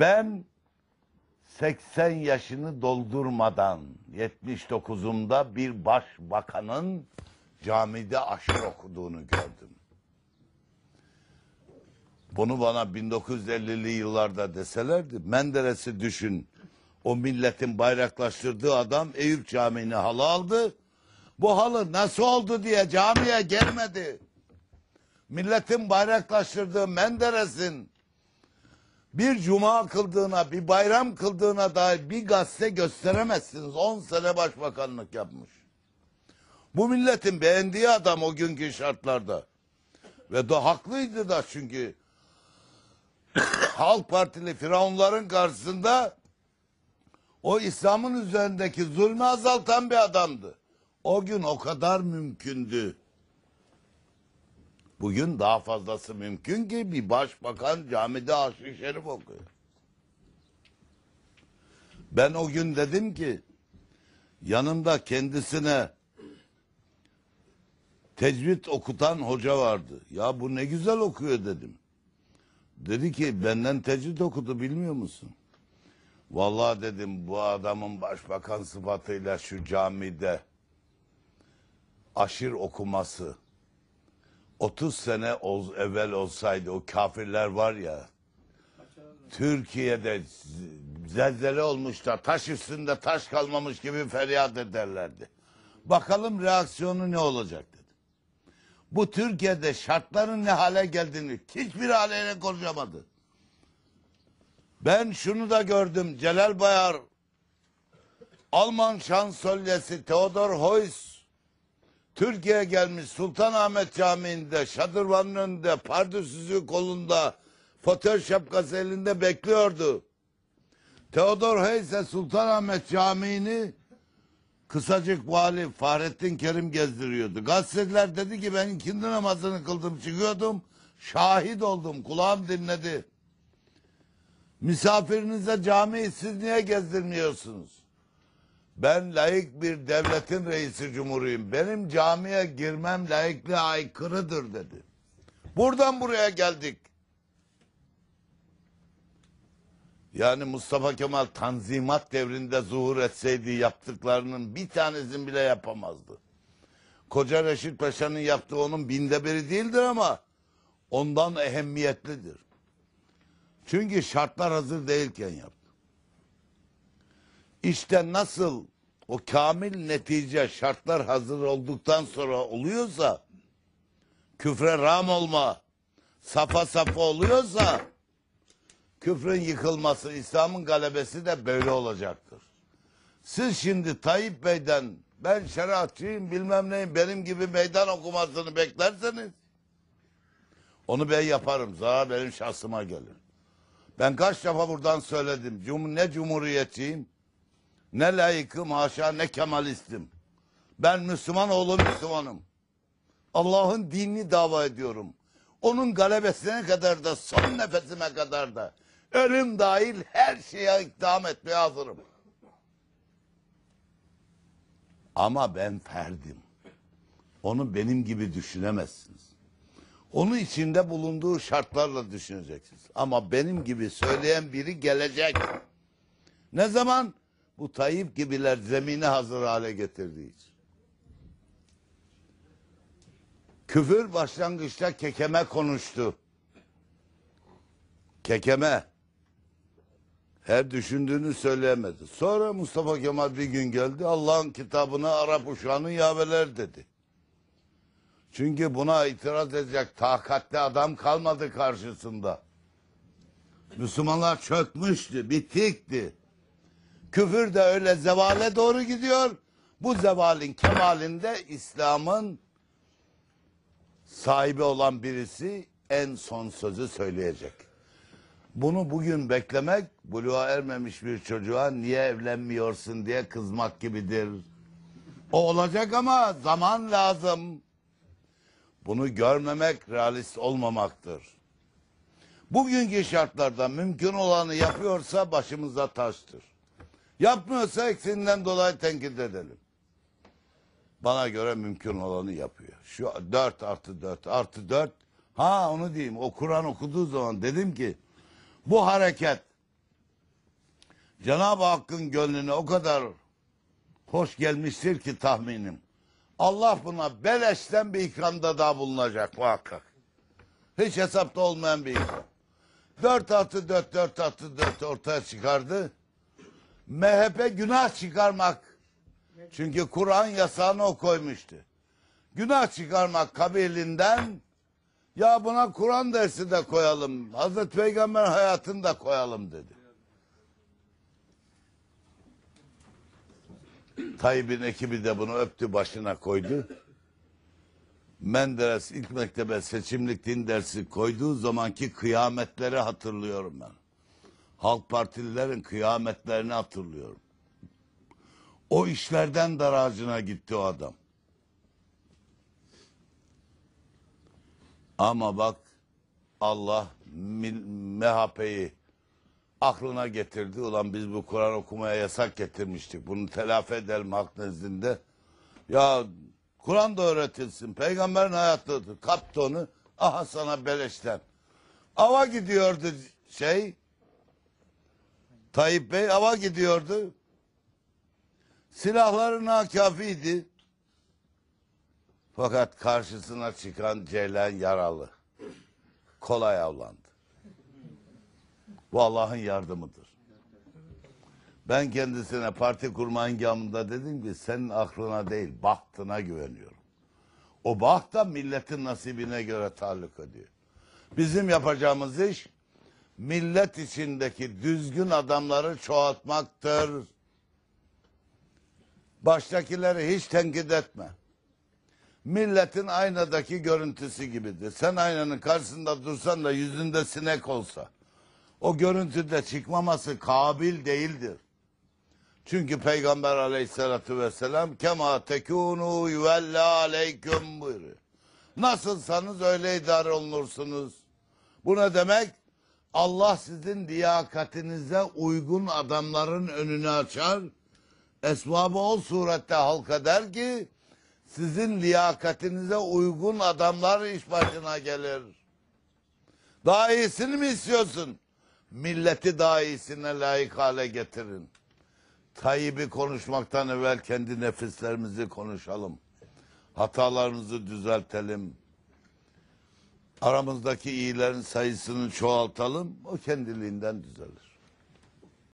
Ben 80 yaşını doldurmadan 79'umda bir başbakanın camide aşır okuduğunu gördüm. Bunu bana 1950'li yıllarda deselerdi Menderes'i düşün o milletin bayraklaştırdığı adam Eyüp Camii'ni halı aldı. Bu halı nasıl oldu diye camiye gelmedi. Milletin bayraklaştırdığı Menderes'in bir cuma kıldığına, bir bayram kıldığına dair bir gazete gösteremezsiniz. 10 sene başbakanlık yapmış. Bu milletin beğendiği adam o günkü şartlarda. Ve da haklıydı da çünkü Halk Partili firavunların karşısında o İslam'ın üzerindeki zulmü azaltan bir adamdı. O gün o kadar mümkündü. Bugün daha fazlası mümkün ki bir başbakan camide aşık şerif okuyor. Ben o gün dedim ki yanımda kendisine tecvid okutan hoca vardı. Ya bu ne güzel okuyor dedim. Dedi ki benden tecvid okudu bilmiyor musun? Vallahi dedim bu adamın başbakan sıfatıyla şu camide aşır okuması 30 sene ol, evvel olsaydı o kafirler var ya Türkiye'de zelzele olmuş taş üstünde taş kalmamış gibi feryat ederlerdi. Bakalım reaksiyonu ne olacak dedi. Bu Türkiye'de şartların ne hale geldiğini hiçbir haleyle konuşamadı. Ben şunu da gördüm. Celal Bayar Alman şansölyesi Theodor Heuss Türkiye'ye gelmiş Sultanahmet Camii'nde, şadırvanın önünde, pardüsüzü kolunda, fotoğraf şapkası elinde bekliyordu. Teodor Heyse Sultanahmet Camii'ni kısacık vali Fahrettin Kerim gezdiriyordu. Gazeteciler dedi ki ben ikindi namazını kıldım çıkıyordum. Şahit oldum kulağım dinledi. Misafirinize camiyi siz niye gezdirmiyorsunuz? Ben layık bir devletin reisi cumhuruyum. Benim camiye girmem layıklığa aykırıdır dedi. Buradan buraya geldik. Yani Mustafa Kemal Tanzimat devrinde zuhur etseydi yaptıklarının bir tanesini bile yapamazdı. Koca Reşit Paşa'nın yaptığı onun binde biri değildir ama ondan ehemmiyetlidir. Çünkü şartlar hazır değilken yaptı. İşte nasıl o kamil netice şartlar hazır olduktan sonra oluyorsa küfre ram olma safa safa oluyorsa küfrün yıkılması İslam'ın galebesi de böyle olacaktır. Siz şimdi Tayyip Bey'den ben şeriatçıyım bilmem neyim benim gibi meydan okumasını beklerseniz onu ben yaparım. Zarar benim şahsıma gelir. Ben kaç defa buradan söyledim. Cum ne cumhuriyetçiyim ne layıkım haşa ne kemalistim. Ben Müslüman oğlu Müslümanım. Allah'ın dinini dava ediyorum. Onun galebesine kadar da son nefesime kadar da ölüm dahil her şeye ikdam etmeye hazırım. Ama ben ferdim. Onu benim gibi düşünemezsiniz. onun içinde bulunduğu şartlarla düşüneceksiniz. Ama benim gibi söyleyen biri gelecek. Ne zaman? bu Tayyip gibiler zemini hazır hale getirdiği için. Küfür başlangıçta kekeme konuştu. Kekeme. Her düşündüğünü söyleyemedi. Sonra Mustafa Kemal bir gün geldi. Allah'ın kitabını Arap uşağını yaveler dedi. Çünkü buna itiraz edecek takatli adam kalmadı karşısında. Müslümanlar çökmüştü, bitikti. Küfür de öyle zevale doğru gidiyor. Bu zevalin kemalinde İslam'ın sahibi olan birisi en son sözü söyleyecek. Bunu bugün beklemek buluğa ermemiş bir çocuğa niye evlenmiyorsun diye kızmak gibidir. O olacak ama zaman lazım. Bunu görmemek realist olmamaktır. Bugünkü şartlarda mümkün olanı yapıyorsa başımıza taştır. Yapmıyorsa eksiğinden dolayı tenkit edelim. Bana göre mümkün olanı yapıyor. Şu 4 artı 4 artı 4. Ha onu diyeyim. O Kur'an okuduğu zaman dedim ki bu hareket Cenab-ı Hakk'ın gönlüne o kadar hoş gelmiştir ki tahminim. Allah buna beleşten bir ikramda daha bulunacak muhakkak. Hiç hesapta olmayan bir ikram. 4 artı 4, 4 artı 4 ortaya çıkardı. MHP günah çıkarmak. Çünkü Kur'an yasağını o koymuştu. Günah çıkarmak kabilinden ya buna Kur'an dersi de koyalım. Hazreti Peygamber hayatını da koyalım dedi. Tayyip'in ekibi de bunu öptü başına koydu. Menderes ilk mektebe seçimlik din dersi koyduğu zamanki kıyametleri hatırlıyorum ben halk partililerin kıyametlerini hatırlıyorum. O işlerden daracına gitti o adam. Ama bak Allah MHP'yi aklına getirdi. Ulan biz bu Kur'an okumaya yasak getirmiştik. Bunu telafi edelim halk nezdinde. Ya Kur'an da öğretilsin. Peygamberin hayatıdır. Kaptı onu. Aha sana beleşten. Ava gidiyordu şey. Tayyip Bey ava gidiyordu. Silahları nakafiydi. Fakat karşısına çıkan Ceylan yaralı. Kolay avlandı. Bu Allah'ın yardımıdır. Ben kendisine parti kurma engamında dedim ki senin aklına değil bahtına güveniyorum. O baht da milletin nasibine göre taalluk ediyor. Bizim yapacağımız iş millet içindeki düzgün adamları çoğaltmaktır. Baştakileri hiç tenkit etme. Milletin aynadaki görüntüsü gibidir. Sen aynanın karşısında dursan da yüzünde sinek olsa o görüntüde çıkmaması kabil değildir. Çünkü Peygamber aleyhissalatü vesselam kema tekunu yuvella aleyküm buyuruyor. Nasılsanız öyle idare olunursunuz. Bu ne demek? Allah sizin liyakatinize uygun adamların önünü açar. Esbabı o surette halka der ki sizin liyakatinize uygun adamlar iş başına gelir. Daha iyisini mi istiyorsun? Milleti daha iyisine layık hale getirin. Tayyip'i konuşmaktan evvel kendi nefislerimizi konuşalım. Hatalarımızı düzeltelim aramızdaki iyilerin sayısını çoğaltalım. O kendiliğinden düzelir.